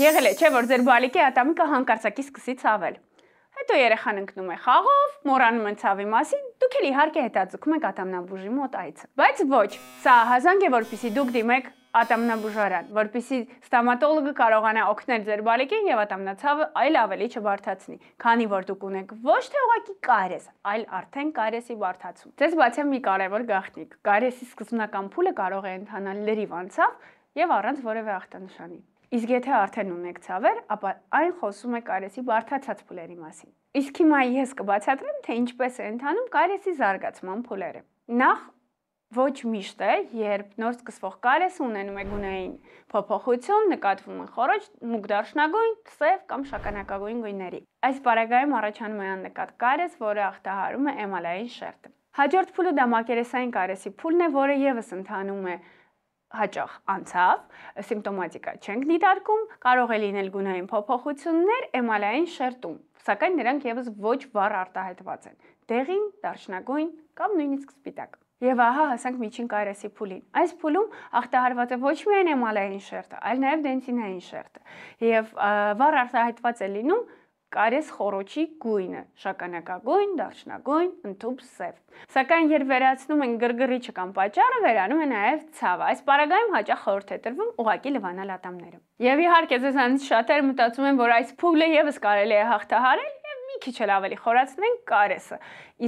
Եղել է, չէ՞, որ ձեր բալիկի ատամիկը հանկարծակի սկսի ցավել։ Հետո երեխան ընկնում է խաղով, մոռանում են ցավի մասին, դուք էլ իհարկե հետաձգում եք ատամնաբուժի մոտ այցը։ Բայց ոչ, սա ահազանգ է, որpիսի դուք դիմեք ատամնաբուժարան, որpիսի ստոմատոլոգը կարողանա օգնել ձեր բալիկին եւ ատամնացավը այլ ավելի չբարթացնի, քանի որ դուք ունեք ոչ թե ուղակի կարես, այլ արդեն կարեսի բարթացում։ Ձեզ բացի մի կարևոր գաղտնիք, կարեսի սկզբնական փուլը կարող է ընթանալ լրիվ անցավ եւ առանց որևէ ախտանշանի։ Իսկ եթե արդեն ունեք ցավեր, ապա այն խոսում է կարեսի բարթացած փուլերի մասին։ Իսկ հիմա ես կբացատրեմ, թե ինչպես է ընթանում կարեսի զարգացման փուլերը։ Նախ ոչ միշտ է, երբ նոր սկսվող կարեսը ունենում է գունային փոփոխություն, նկատվում են խորոջ, մուգ դարչնագույն, սև կամ շագանակագույն գույների։ Այս պարագայում առաջանում է աննկատ կարես, որը ախտահարում է էմալային շերտը։ Հաջորդ փուլը դա մակերեսային կարեսի փուլն է, որը եւս ընդանում է հաճախ անցավ, սիմպտոմատիկա չենք դիտարկում, կարող է լինել գունային փոփոխություններ էմալային շերտում, սակայն նրանք եւս ոչ վառ արտահայտված են՝ դեղին, դարչնագույն կամ նույնիսկ սպիտակ։ Եվ ահա հասանք միջին կայրեսի փուլին։ Այս փուլում ախտահարված է ոչ միայն էմալային շերտը, այլ նաև դենտինային շերտը։ Եվ վառ արտահայտված է լինում կարես խորոչի գույնը՝ շագանակագույն, դարչնագույն, ընդհուպ սև։ Սակայն երբ վերացնում են գրգռիչը կամ պատճառը, վերանում է նաև ցավը։ Այս պարագայում հաճախ խորհուրդ է տրվում ուղակի լվանալ ատամները։ Եվ իհարկե ձեզանից շատերը մտածում են, որ այս փուլը եւս կարելի է հաղթահարել եւ մի քիչ էլ ավելի խորացնենք կարեսը։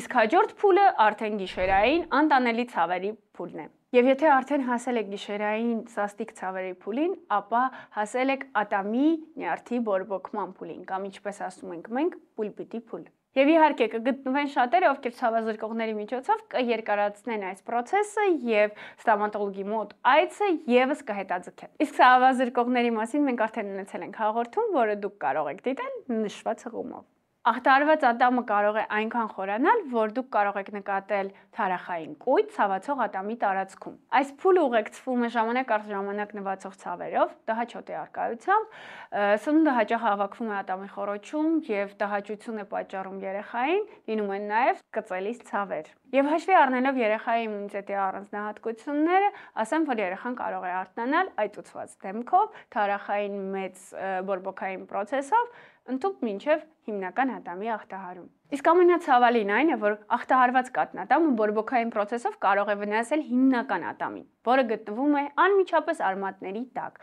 Իսկ հաջորդ փուլը արդեն գիշերային անտանելի ցավերի փուլն է։ Եվ եթե արդեն հասել եք գիշերային սաստիկ ցավերի փուլին, ապա հասել եք ատամի նյարդի բորբոքման փուլին, կամ ինչպես ասում ենք մենք, պուլպիտի փուլ։ Եվ իհարկե կգտնվեն շատերը, ովքեր ցավազրկողների միջոցով կերկարացնեն այս process-ը եւ ստոմատոլոգի մոտ այցը եւս կհետաձգեն։ Իսկ ցավազրկողների մասին մենք արդեն ունեցել ենք հաղորդում, որը դուք կարող եք դիտել նշված հղումով։ Ախտարված ատամը կարող է այնքան խորանալ, որ դուք կարող եք նկատել թարախային կույտ ցավացող ատամի տարածքում։ Այս փուլը ուղեկցվում է ժամանակ առ ժամանակ նվացող ցավերով, տհաճոտի արկայությամբ, սնունդը հաճախ հավաքվում է ատամի խորոչում եւ տհաճություն է պատճառում երեխային, լինում են նաեւ կծելիս ցավեր։ Եվ հաշվի առնելով երեխայի իմունիտետի առանձնահատկությունները, ասեմ, որ երեխան կարող է արտանալ այծուցված դեմքով, թարախային մեծ բորբոքային process-ով, ընդཐུպ ոչ միայն հիմնական ատամի ախտահարում։ Իսկ ամենացավալին այն է, որ ախտահարված կատնատամը բորբոքային process-ով կարող է վնասել հիմնական ատամին, որը գտնվում է անմիջապես արմատների տակ։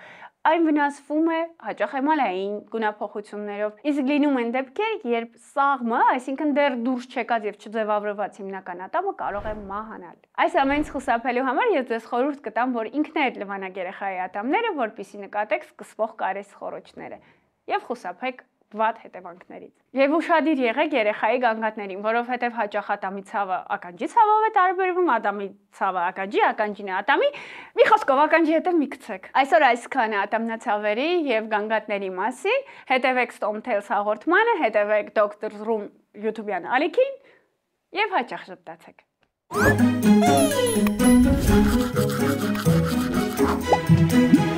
Այն վնասվում է հաճախ էմալային գունափոխություններով։ Իսկ լինում են դեպքեր, երբ սաղմը, այսինքն դեռ դուրս չեկած եւ չձևավորված հիմնական ատամը կարող է մահանալ։ Այս ամենից խուսափելու համար ես ձեզ խորհուրդ կտամ, որ ինքներդ լվանակ երեխայի ատամները, որpիսի նկատեք սկսվող կարես խորոչները եւ խուսափեք վատ հետևանքներից։ Եվ ուրախadir եղեք երեխայի գանգատներին, որովհետև հաճախ ատամի ցավը ականջի ցավով է տարբերվում, ատամի ցավը ականջի, ականջին է ատամի։ Մի խոսքով ականջի հետ մի գցեք։ Այսօր այսքանը ատամնացավերի եւ գանգատների մասին։ Հետևեք Storm Tales հաղորդմանը, հետևեք Doctor's Room YouTube-յան ալիքին եւ հաճախ շփտացեք։ Thank you.